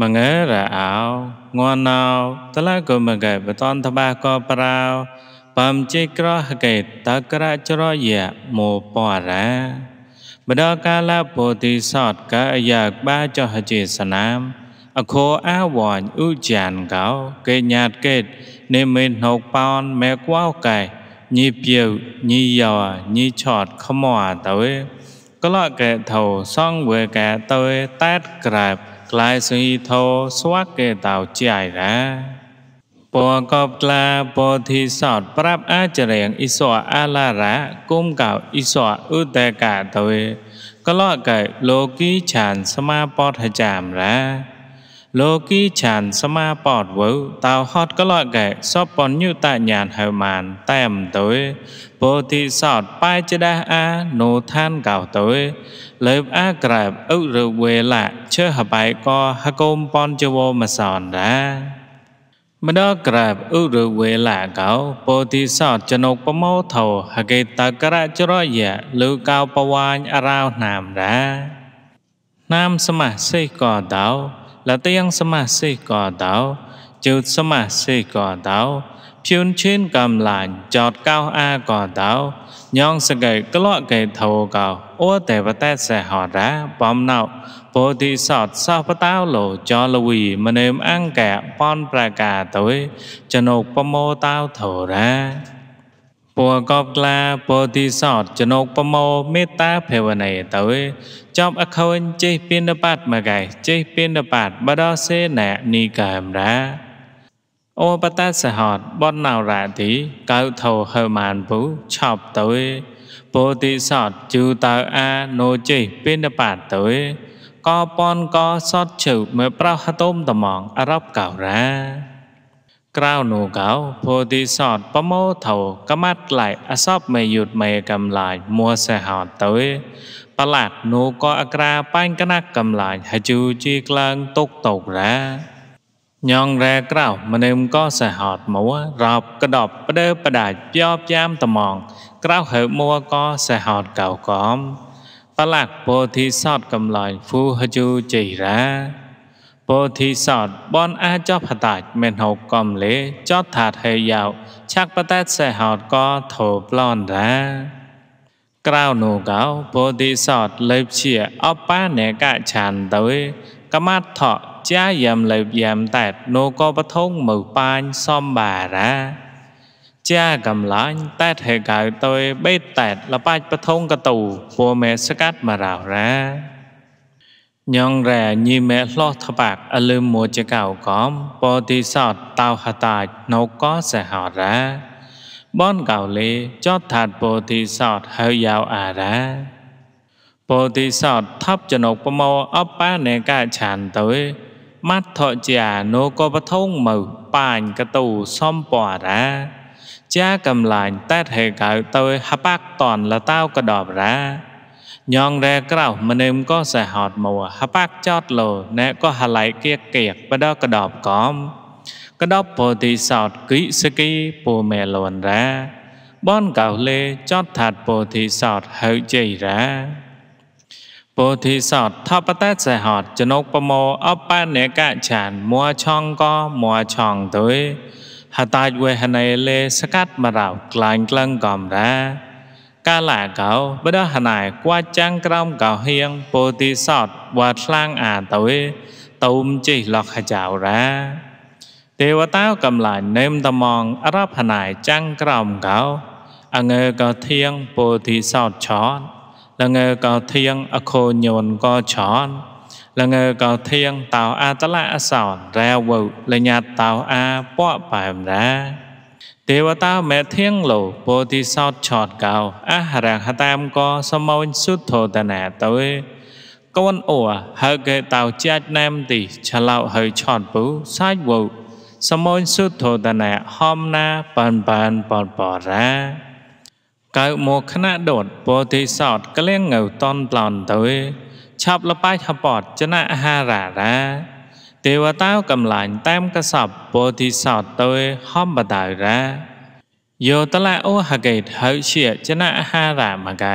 មងើរអោងន់ណោតឡាកុមកែបតនតបាកោប្រោបំចេក្រហកេតក្រចរយៈមោបរាបដកាលពោធិសតកាយកបាចហចេសនាមអខោអាវ័នឧចានកោកេញាតកេតនិមេណោប៉ោនមេកវោកែញីភៀវញីយោញីឆតខ្មោតទៅក្លកែធោសងវេកែទៅតែតក្រាប់ลายสุยโทสวักเกตาวใจนะปวกอบกลาปทิสอดปรับอาเจริงอิสวะอาลาระกุมเก่าอิสวะอุตกะตเวก็ลอดไกิโลกีฉันสมาปอทจามระលោកីឆានសមាបតវើតោហតក្លកែសពញ្ញុតញ្ញានហើមានតែមទុយពោធិសតបាយចដាអាណូឋានកោទុយលើបអាក្រាបអុរវេលៈឈើហបៃកហកុំបនជវមសនដាម្ដងក្រាបឧរវេលាកោពោធិសតចនុកប្រមោថោហកេតកៈចរយៈលឺកោបវាញអរោណាមរានាមសមាសេកោតោ latiang samase ko dao chut samase ko dao phiun chin cầm lại chọt cao a ko dao nhon sa gậy cái lọ gậy thầu cao ô tè và tè sẽ họ ra bom nào bồ thị sọt sa phá tao lộ cho lô quỳ mà nêm ăn kẹ pon pra cà tới cho nộp bom mô tao thổ ra ពូកបក្លាពោធិសតចណុកប្រមោមេត្តាភវណេទៅចប់អខូនចេះពិនបាតមកឯចេះពិនបាតបដោសេណនីកាមរា អូបតាសហតបនណរាទីកៅថោហើម៉ានពុឆប់ទៅពោធិសតជូតើអាណូចេះពិនបាតទៅកបនកសតជើមើប្រោះហតុមតំងអរប់កោរាក្រៅនោះកោភោទិសតប្រមោថោកមាត់ឡៃអសបមេយុទ្ធមេកំឡាយមួសេហតទៅប្រឡាត់នោះក៏អក្រាបាញ់កណាក់កំឡាយហជូជីក្លើងទុកតោករ៉ាញងរ៉ែក្រៅមនឹមក៏សេហតមួរອບកដប់ផ្ដើផ្ដាច់ជាប់ចាមត្មង ក្រៅហើបមួក៏សេហតកៅកំប្រឡាត់ពោធិសតកំឡាយហ្វូហជូជីរ៉ាពោធិសត្វបនអាចោផតាច់មិនហូកំលេចតថាថេយោឆាក់បតេតសេះហោតក៏ធោប្លនរាក្រៅនោះកោពោធិសត្វលេបជាអបានេកឆានទៅកមាត់ថោជាយមលេបយមតែតនោះក៏បធងមើបាញសំបារាជាកំឡាញ់តែតហេកៅទៅបេតតែតលបាច់បធងកតូពូមេសកាត់មរោរាញងរែញីមែលោះថ្បាក់អលឹមមួចកៅកំបតិសតតៅហតាចណូកសហរាបនកៅលេចតថាតបតិសតហើយយ៉ាវអារាបតិសតថប់ចណុកប្រមោអបានេកាឆានទៅម៉ាត់ថោជាណូកបថងមើបាញកតូសំពរាជាកំឡាញតែតហេកៅទៅហបាក់តនលតាវកដបរាញងរែក្រោមនឹមក៏សេះហត់មួហបាក់ចតលោណែក៏ហឡៃគៀកគៀកបដកដបកំកដបពោទិសោតគិសគីពូមេលនរាបនកោលេចតថាតពោធិសោតហើយជ័យរាពោធិសោតថាបតេសេហតចនុកប្រមោអបនេកចានមួឆងកមួឆងទុយហតាចវេហណេលេសកាត់មរោក្លាញ់ក្លឹងកំរាកាលាកោបដហណៃគួចាំងក្រោមកោហៀងពោទិសតវ៉ាថ្លាំងអាតវេតោមចេះលកខចៅរាទេវតាកំឡាញ់នេមតំងអរភណៃចាំងក្រោមកោ អងើកោធៀងពោធិសោតឆតលងើកោធៀងអខោញូនកោឆតលងើកោធៀងតោអតលៈអសោតរាវលញ្ញាតោអាពក់បែមរាទេវតាមេធៀងលោពោធិសោតឆតកោអហរហតាមកសមោញសុទ្ធោតនាតើកូនអូហើកេតៅចាច់ណែមទីឆ្លៅហើយឆតពូសាច់វោសមោញសុទ្ធោតនាហមណាបានបានបលបរា កៅមកខណៈដុតពោធិសោតក្លៀងងៅតនប្លន់ទៅឆាប់លបាយហបតចនៈហារារាទេវតាកំឡាញ់តាមកសបពោធិសតទៅហំបដៅរាយោតឡាអូហកេតហៅជាចនអាហារមកៃ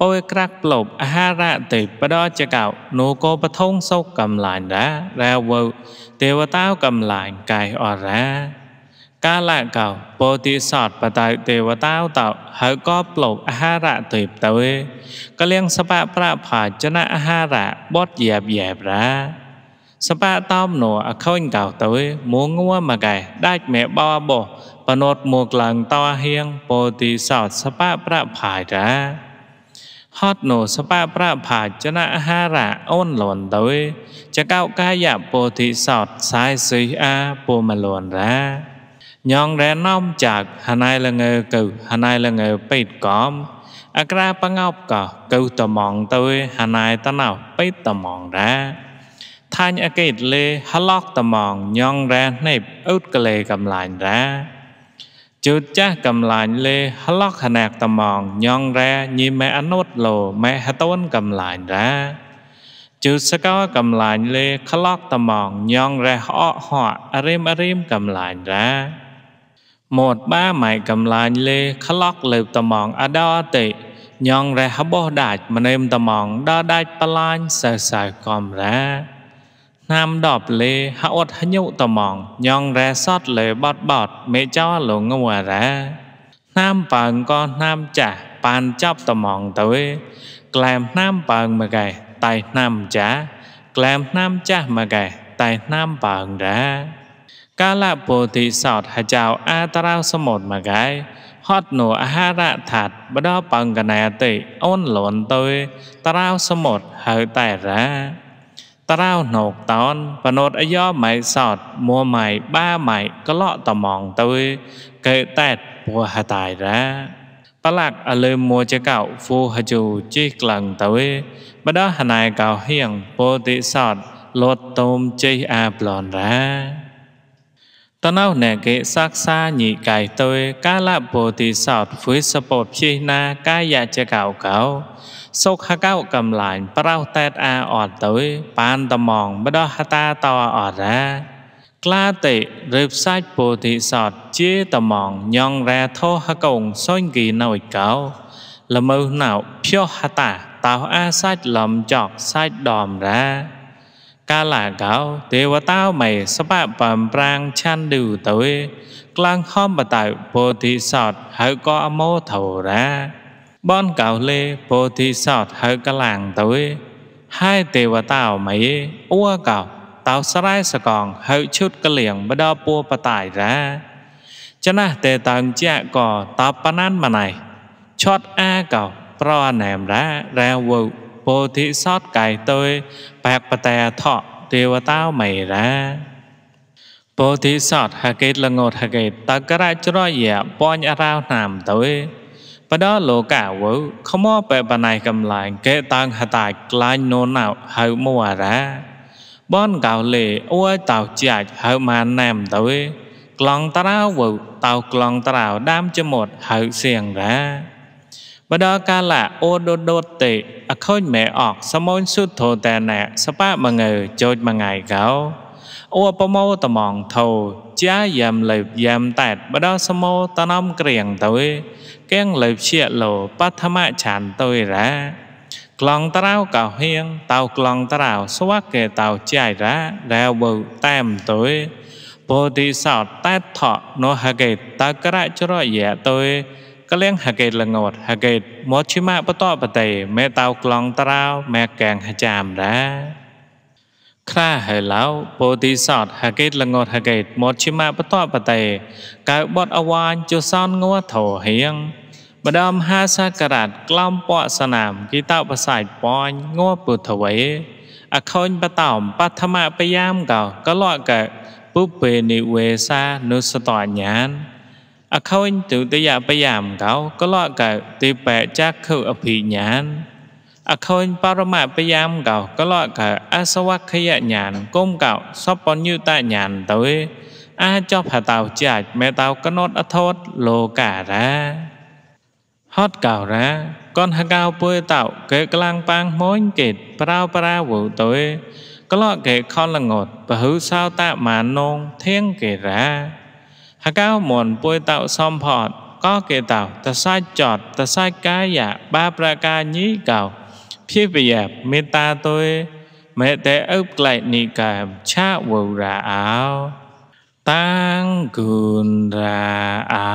ពួយក្រាក់ប្លប់អាហារៈទេបដោចកោនូកោបថងសោកកំឡាញ់រារាវោទេវតាកំឡាញ់កៃអរាកាលកោពោធិសតបតៅទេវតាតោហើក៏ប្លប់អាហារៈទេពទៅកលៀងសបៈប្រផាចនៈអាហារៈបត់យាបយាបរា Sapa tam no a khôn tàu tới muốn ngua mà cài đách mẹ bo bò và nốt một lần to hiên bồ tì sọt sapa pra phải ra hót nổ sapa pra phải cho nạ ha rạ ôn lồn tới cho cao ca dạ bồ tì sọt sai suy a bồ mà lồn ra nhon rẽ nông chạc hà nay là ngờ cử hà nay là ngờ bịt cóm អក្រាបង្អប់ក៏កៅតំងទៅហាណៃតណោបៃតំងដែរថាញអកេតលេហឡកតមងញងរ៉ែណេបអ៊ូតកលេកំឡាញ់រ៉ាជូតចាស់កំឡាញ់លេហឡកហណាកតមងញងរ៉ែញីម៉ែអនុតលោម៉ែហតូនកំឡាញ់រ៉ាជូតសកោកំឡាញ់លេខឡកតមងញងរ៉ែអកហក់រេមរេមកំឡាញ់រ៉ាម៉តបាម៉ៃកំឡាញ់លេខឡកលើបតមងអដោតេញងរះបោះដាច់មនេមត្មងដល់ដាច់បលាញសើសើកំរា Nam đọp lê hạ ốt hạ nhụ tò mòn Nhon ra sót lê bọt bọt Mẹ cho lộ ngùa ra Nam bằng con nam chả Bàn chọc tò mòn tới Làm nam bằng mà gầy Tài nam chả Làm nam chả mà gầy Tài nam bằng ra Cá lạ bồ thị sọt hạ chào A ta rao sơ một mà gái Hót nụ a ha rạ thạt Bà đó bằng gà nè tị Ôn lộn tới Ta rao sơ một hở tài ra តារោណោកតនបណូតអាយ៉ម៉ៃសតមួម៉ៃបាម៉ៃក្លោតមងទៅកេតែតពោហតៃរាប្លាក់អលើមួចកោហ្វូហជូជីក្លងទៅបដោះណៃកោហៀងពោតិសតលត់តូមជ័យអាប្លនរាតណោណេកេសាក់សាញីកាយតេកាលបោទិសោតវិសពតភីណាកាយាចកោកោសុខកោកំឡាញ់ប្រោតេតអាអត់តេបានតំងម្ដោះហតាតអរាក្លាតេរើផ្សាច់ពោធិសតជាតំងញងរ៉ែធោហកងសុញគីណោយកោល្មើណៅភ្យោហតាតោអាសាច់លំចកសាច់ដំរ៉ាកាលាកោទេវតាមេសបបំប្រាងឆាន់ឌូទៅក្លាំងខំបតៅពោធិសតហៅក៏អមោធរាបនកោលេពោធិសតហៅកលាំងទៅហើយទេវតាមេអួកោតៅស្រែសកងហៅឈុតកលៀងបដពួរបតាយរាចណះតេតើងជាក៏តបបណានម៉ណៃឆត់អាកោប្រណែមរារាវោពោធិសត្វកាយតយបែបបតែថោទេវតាមេរាពោធិសត្វហកេតលងោតហកេតតករជ្រយៈបញ្ញារាវណាមតយបដលោកាវើខមបែបណៃកំឡាញ់កេតាំងហតាចក្លាញ់នោណៅហៅមអារាបនកៅលេអួយតៅជាចហៅម៉ានណាមតយក្លងតារាវើតៅក្លងតារាវដាមចមុតហៅសៀងរាបដកាលាអូដូដូតេអខូនមេអកសមូនសុទ្ធោតណាសបមងើចូចមងៃកោអូបមោតំងថោជាយ៉ាំលើបយ៉ាំតែតបដសមោតនំក្រៀងទៅកៀងលើបជាលោបឋមឆានទុយរា ក្លងតាវកោហៀងតៅក្លងតាវស្វះកេតៅជាយរាដែលវើតាមទុយពោធិសោតតែតថោនោះហកេតតក្រជ្រយៈទុយកលៀងហកេតលងតហកេតមកជាមបតបតេមេតៅក្លងត្រាវមេកាំងហចាមរាខ្លាហើយឡៅពោធិសតហកេតលងតហកេតមកជាមបតបតេកៅបតអវ៉ាញចុសនងัวធោហៀងម្ដំហាសាការតក្លំពក់សណាមគីតបសាយប៉ញងัวពុទ្ធវេអខូនបតោមបឋមបយាមកោកលកកពុពេនិវេសានុសតញ្ញាណអខោញទុតិយបយ៉ាមកោកលកោទីបេចក្ខុអភិញ្ញាណអខោញបរមបយ៉ាមកោកលកោអសវខយញ្ញាណគុំកោសពញ្ញុតញ្ញាណទៅអាចោផតោចាច់មេតោកណត់អធតលោការ៉ាហត់កោរ៉ាកនហកោពុយតោកេក្លាំងប៉ាងម៉ូនកេតប្រាវប្រាវទៅក្លោកេខនលងត់បហុសោតមាណងធៀងកេរ៉ាហកោមនពុយតោសំផតក៏គេតោតសាច់ចតតសាច់កាយៈបាប្រការញីកោភិបយៈមេត្តាទុយមេតេឧបក្លែកនិកាមឆាវរាអោតាងគុណរាអោ